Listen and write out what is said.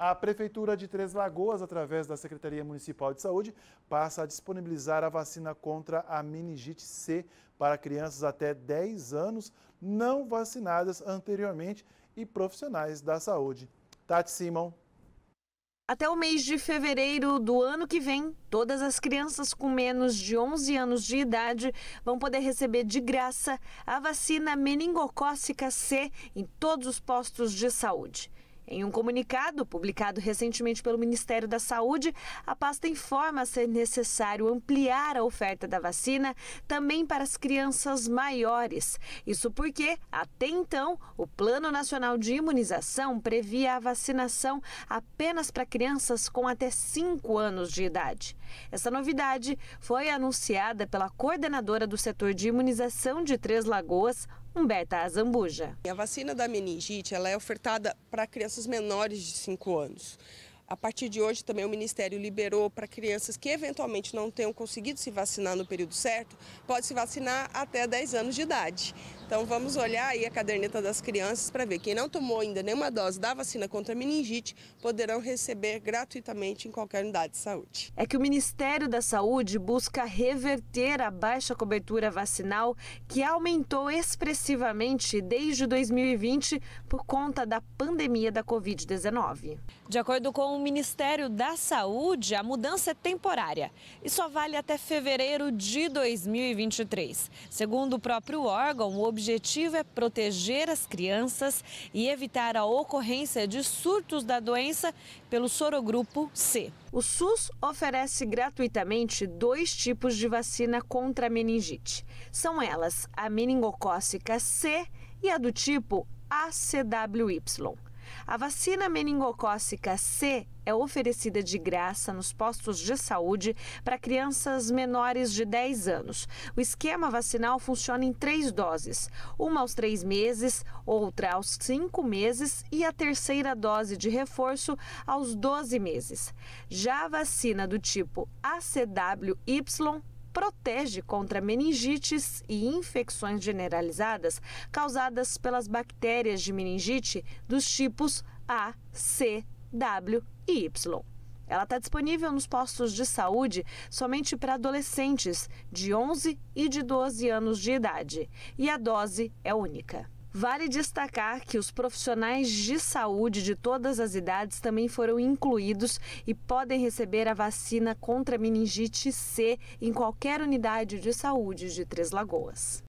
a Prefeitura de Três Lagoas, através da Secretaria Municipal de Saúde, passa a disponibilizar a vacina contra a meningite C para crianças até 10 anos não vacinadas anteriormente e profissionais da saúde. Tati Simão. Até o mês de fevereiro do ano que vem, todas as crianças com menos de 11 anos de idade vão poder receber de graça a vacina meningocócica C em todos os postos de saúde. Em um comunicado publicado recentemente pelo Ministério da Saúde, a pasta informa ser necessário ampliar a oferta da vacina também para as crianças maiores. Isso porque, até então, o Plano Nacional de Imunização previa a vacinação apenas para crianças com até 5 anos de idade. Essa novidade foi anunciada pela coordenadora do setor de imunização de Três Lagoas, Humberta Azambuja. A vacina da meningite ela é ofertada para crianças menores de 5 anos. A partir de hoje também o Ministério liberou para crianças que eventualmente não tenham conseguido se vacinar no período certo, pode se vacinar até 10 anos de idade. Então vamos olhar aí a caderneta das crianças para ver quem não tomou ainda nenhuma dose da vacina contra meningite poderão receber gratuitamente em qualquer unidade de saúde. É que o Ministério da Saúde busca reverter a baixa cobertura vacinal que aumentou expressivamente desde 2020 por conta da pandemia da Covid-19. De acordo com Ministério da Saúde, a mudança é temporária e só vale até fevereiro de 2023. Segundo o próprio órgão, o objetivo é proteger as crianças e evitar a ocorrência de surtos da doença pelo sorogrupo C. O SUS oferece gratuitamente dois tipos de vacina contra a meningite. São elas a meningocócica C e a do tipo ACWY. A vacina meningocócica C é oferecida de graça nos postos de saúde para crianças menores de 10 anos. O esquema vacinal funciona em três doses: uma aos três meses, outra aos cinco meses e a terceira dose de reforço aos 12 meses. Já a vacina do tipo ACWY protege contra meningites e infecções generalizadas causadas pelas bactérias de meningite dos tipos A, C, W e Y. Ela está disponível nos postos de saúde somente para adolescentes de 11 e de 12 anos de idade e a dose é única. Vale destacar que os profissionais de saúde de todas as idades também foram incluídos e podem receber a vacina contra meningite C em qualquer unidade de saúde de Três Lagoas.